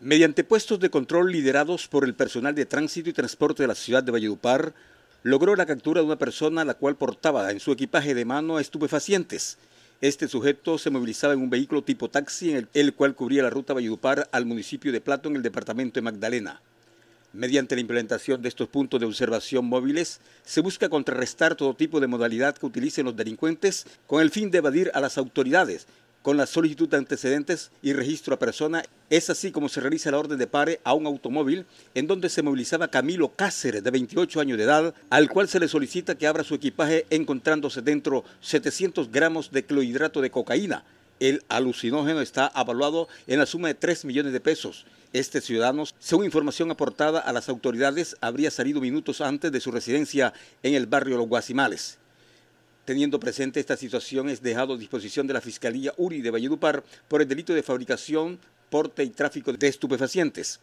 Mediante puestos de control liderados por el personal de tránsito y transporte de la ciudad de Valledupar, logró la captura de una persona la cual portaba en su equipaje de mano estupefacientes. Este sujeto se movilizaba en un vehículo tipo taxi, en el, el, cual cubría la ruta Valledupar al municipio de Plato en el departamento de Magdalena. Mediante la implementación de estos puntos de observación móviles, se busca contrarrestar todo tipo de modalidad que utilicen los delincuentes con el fin de evadir a las autoridades con la solicitud de antecedentes y registro a persona. Es así como se realiza la orden de pare a un automóvil en donde se movilizaba Camilo Cáceres, de 28 años de edad, al cual se le solicita que abra su equipaje encontrándose dentro 700 gramos de clorhidrato de cocaína. El alucinógeno está evaluado en la suma de 3 millones de pesos. Este ciudadano, según información aportada a las autoridades, habría salido minutos antes de su residencia en el barrio Los Guasimales. Teniendo presente esta situación, es dejado a disposición de la Fiscalía URI de Valledupar por el delito de fabricación, porte y tráfico de estupefacientes.